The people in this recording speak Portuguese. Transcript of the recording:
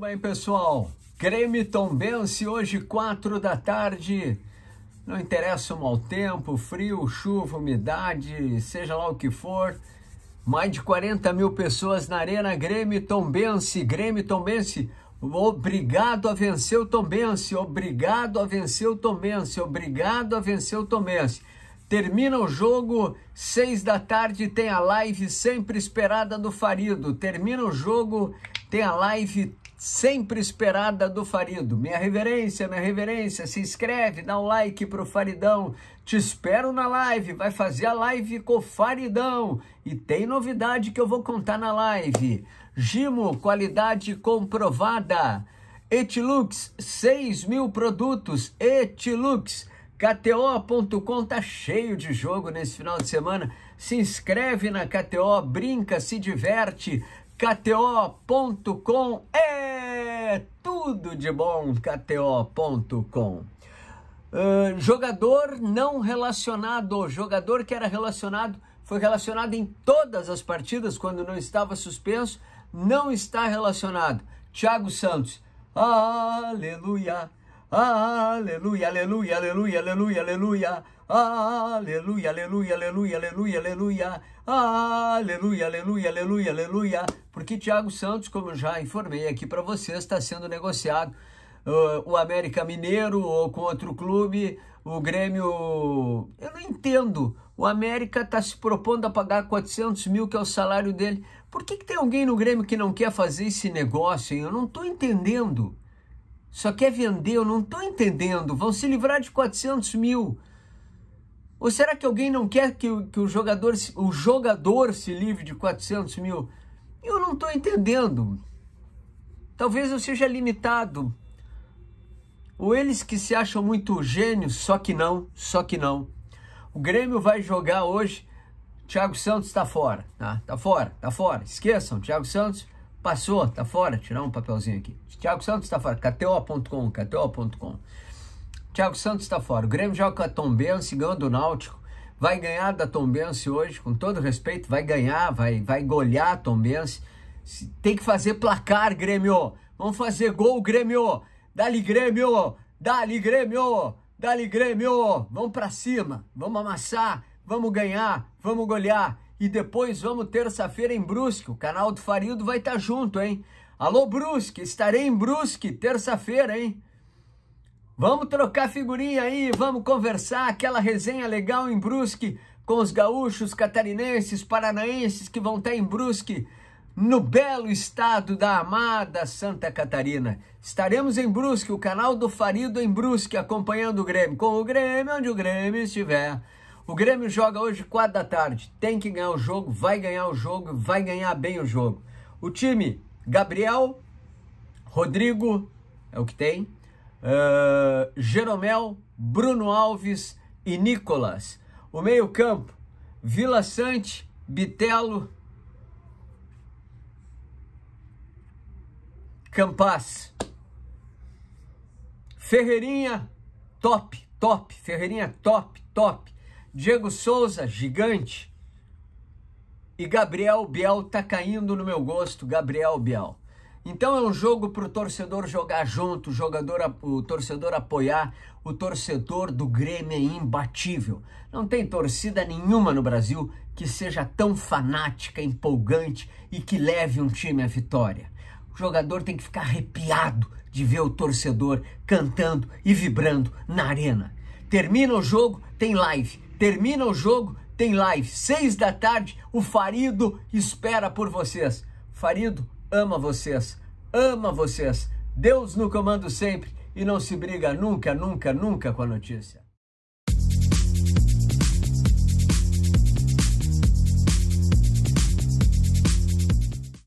Tudo bem, pessoal? Grêmio Tombense hoje, quatro da tarde. Não interessa o mau tempo, frio, chuva, umidade, seja lá o que for. Mais de 40 mil pessoas na Arena Grêmio Tombense. Grêmio Tombense, obrigado a vencer o Tombense, obrigado a vencer o Tombense, obrigado a vencer o Tombense. Termina o jogo, seis da tarde tem a live sempre esperada do Farido. Termina o jogo, tem a live sempre esperada do Farido. Minha reverência, minha reverência, se inscreve, dá um like pro Faridão. Te espero na live, vai fazer a live com o Faridão. E tem novidade que eu vou contar na live. Gimo, qualidade comprovada. Etilux, 6 mil produtos. Etilux, KTO.com tá cheio de jogo nesse final de semana. Se inscreve na KTO, brinca, se diverte. KTO.com é tudo de bom, KTO.com. Uh, jogador não relacionado, jogador que era relacionado, foi relacionado em todas as partidas quando não estava suspenso, não está relacionado. Thiago Santos, aleluia, aleluia, aleluia, aleluia, aleluia, aleluia, aleluia, aleluia, aleluia, aleluia, aleluia, aleluia, aleluia, aleluia, aleluia, porque Thiago Santos, como já informei aqui para vocês, está sendo negociado uh, o América Mineiro ou com outro clube, o Grêmio. Eu não entendo. O América está se propondo a pagar 400 mil, que é o salário dele. Por que, que tem alguém no Grêmio que não quer fazer esse negócio? Hein? Eu não estou entendendo. Só quer vender, eu não estou entendendo. Vão se livrar de 400 mil. Ou será que alguém não quer que, que o, jogador, o jogador se livre de 400 mil? Eu não estou entendendo. Talvez eu seja limitado. Ou eles que se acham muito gênios, só que não, só que não. O Grêmio vai jogar hoje. Thiago Santos está fora, tá? Tá fora, tá fora. Esqueçam, Thiago Santos passou, tá fora. Tirar um papelzinho aqui. Thiago Santos está fora. KTO.com, KTO.com. Thiago Santos está fora. O Grêmio joga com a Tombense, ganha o Náutico vai ganhar da Tombense hoje, com todo respeito, vai ganhar, vai, vai golear a Tombense. Tem que fazer placar, Grêmio. Vamos fazer gol, Grêmio. Dali, Grêmio. Dali, Grêmio. Dali, Grêmio. Vamos para cima. Vamos amassar. Vamos ganhar. Vamos golear. E depois vamos terça-feira em Brusque. O canal do Farildo vai estar tá junto, hein? Alô, Brusque. Estarei em Brusque terça-feira, hein? Vamos trocar figurinha aí, vamos conversar aquela resenha legal em Brusque com os gaúchos, catarinenses, paranaenses que vão estar em Brusque, no belo estado da amada Santa Catarina. Estaremos em Brusque, o canal do Farido em Brusque, acompanhando o Grêmio, com o Grêmio onde o Grêmio estiver. O Grêmio joga hoje quatro da tarde, tem que ganhar o jogo, vai ganhar o jogo, vai ganhar bem o jogo. O time, Gabriel, Rodrigo, é o que tem, ah, Jeromel, Bruno Alves e Nicolas. O meio-campo, Vila Sante, Bitelo, Campas, Ferreirinha, top, top, Ferreirinha, top, top. Diego Souza, gigante. E Gabriel Biel tá caindo no meu gosto, Gabriel Biel. Então é um jogo para o torcedor jogar junto, o, jogador, o torcedor apoiar, o torcedor do Grêmio é imbatível. Não tem torcida nenhuma no Brasil que seja tão fanática, empolgante e que leve um time à vitória. O jogador tem que ficar arrepiado de ver o torcedor cantando e vibrando na arena. Termina o jogo, tem live. Termina o jogo, tem live. Seis da tarde, o Farido espera por vocês. Farido, ama vocês, ama vocês. Deus no comando sempre e não se briga nunca, nunca, nunca com a notícia.